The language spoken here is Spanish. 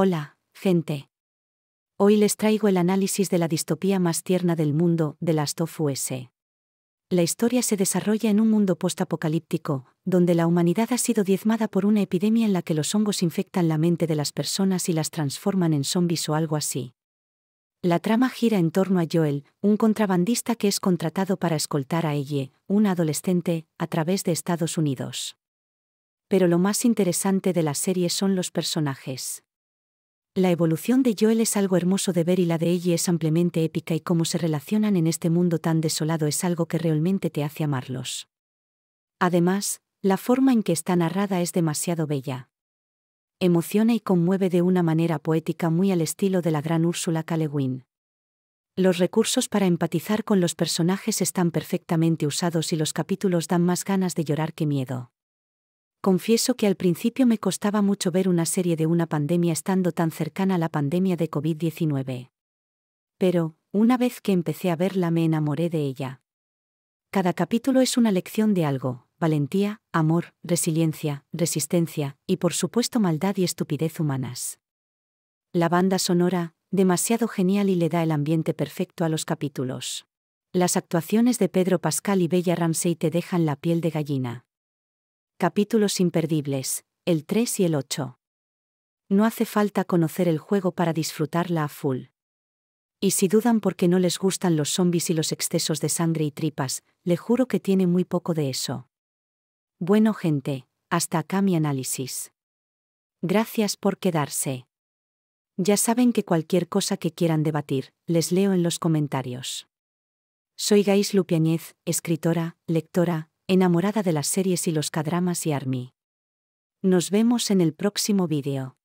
Hola, gente. Hoy les traigo el análisis de la distopía más tierna del mundo, de las of La historia se desarrolla en un mundo postapocalíptico, donde la humanidad ha sido diezmada por una epidemia en la que los hongos infectan la mente de las personas y las transforman en zombies o algo así. La trama gira en torno a Joel, un contrabandista que es contratado para escoltar a Ellie, una adolescente, a través de Estados Unidos. Pero lo más interesante de la serie son los personajes. La evolución de Joel es algo hermoso de ver y la de Ellie es ampliamente épica y cómo se relacionan en este mundo tan desolado es algo que realmente te hace amarlos. Además, la forma en que está narrada es demasiado bella. Emociona y conmueve de una manera poética muy al estilo de la gran Úrsula K. Los recursos para empatizar con los personajes están perfectamente usados y los capítulos dan más ganas de llorar que miedo. Confieso que al principio me costaba mucho ver una serie de una pandemia estando tan cercana a la pandemia de COVID-19. Pero, una vez que empecé a verla me enamoré de ella. Cada capítulo es una lección de algo, valentía, amor, resiliencia, resistencia, y por supuesto maldad y estupidez humanas. La banda sonora, demasiado genial y le da el ambiente perfecto a los capítulos. Las actuaciones de Pedro Pascal y Bella Ramsey te dejan la piel de gallina. Capítulos imperdibles, el 3 y el 8. No hace falta conocer el juego para disfrutarla a full. Y si dudan porque no les gustan los zombies y los excesos de sangre y tripas, le juro que tiene muy poco de eso. Bueno gente, hasta acá mi análisis. Gracias por quedarse. Ya saben que cualquier cosa que quieran debatir, les leo en los comentarios. Soy Gais Lupiañez, escritora, lectora, enamorada de las series y los cadramas y Army. Nos vemos en el próximo vídeo.